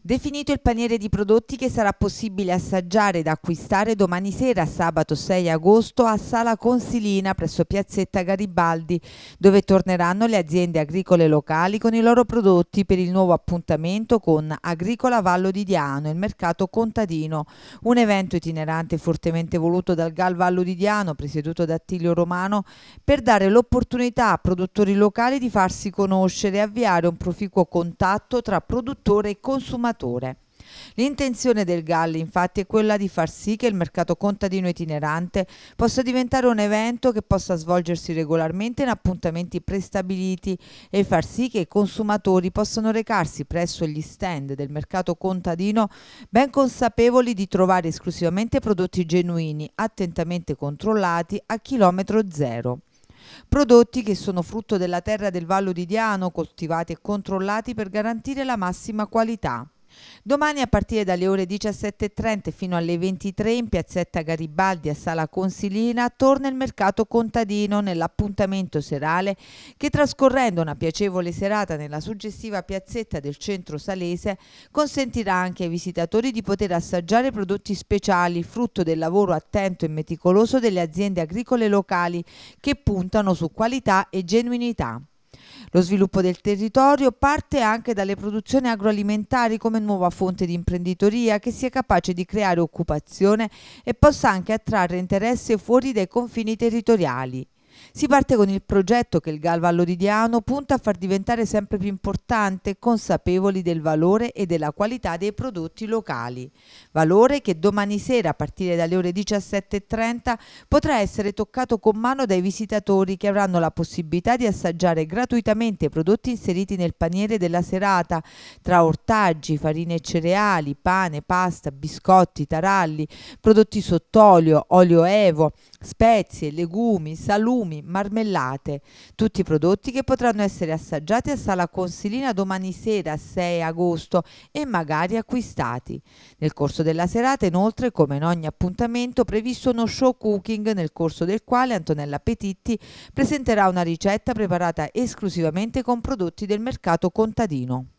Definito il paniere di prodotti che sarà possibile assaggiare ed acquistare domani sera, sabato 6 agosto, a Sala Consilina presso Piazzetta Garibaldi, dove torneranno le aziende agricole locali con i loro prodotti per il nuovo appuntamento con Agricola Vallo di Diano, il mercato contadino. Un evento itinerante fortemente voluto dal Gal Vallo di Diano, presieduto da Attilio Romano, per dare l'opportunità a produttori locali di farsi conoscere e avviare un proficuo contatto tra produttore e consumatore consumatore. L'intenzione del Galli infatti è quella di far sì che il mercato contadino itinerante possa diventare un evento che possa svolgersi regolarmente in appuntamenti prestabiliti e far sì che i consumatori possano recarsi presso gli stand del mercato contadino ben consapevoli di trovare esclusivamente prodotti genuini, attentamente controllati a chilometro zero prodotti che sono frutto della terra del Vallo di Diano, coltivati e controllati per garantire la massima qualità. Domani a partire dalle ore 17.30 fino alle 23 in piazzetta Garibaldi a Sala Consilina torna il mercato contadino nell'appuntamento serale che trascorrendo una piacevole serata nella suggestiva piazzetta del centro salese consentirà anche ai visitatori di poter assaggiare prodotti speciali frutto del lavoro attento e meticoloso delle aziende agricole locali che puntano su qualità e genuinità. Lo sviluppo del territorio parte anche dalle produzioni agroalimentari come nuova fonte di imprenditoria che sia capace di creare occupazione e possa anche attrarre interesse fuori dai confini territoriali. Si parte con il progetto che il Galva Lodidiano punta a far diventare sempre più importante, consapevoli del valore e della qualità dei prodotti locali. Valore che domani sera, a partire dalle ore 17.30, potrà essere toccato con mano dai visitatori che avranno la possibilità di assaggiare gratuitamente i prodotti inseriti nel paniere della serata, tra ortaggi, farine e cereali, pane, pasta, biscotti, taralli, prodotti sott'olio, olio evo, spezie, legumi, salumi, marmellate, tutti prodotti che potranno essere assaggiati a Sala Consilina domani sera 6 agosto e magari acquistati. Nel corso della serata inoltre, come in ogni appuntamento, previsto uno show cooking nel corso del quale Antonella Petitti presenterà una ricetta preparata esclusivamente con prodotti del mercato contadino.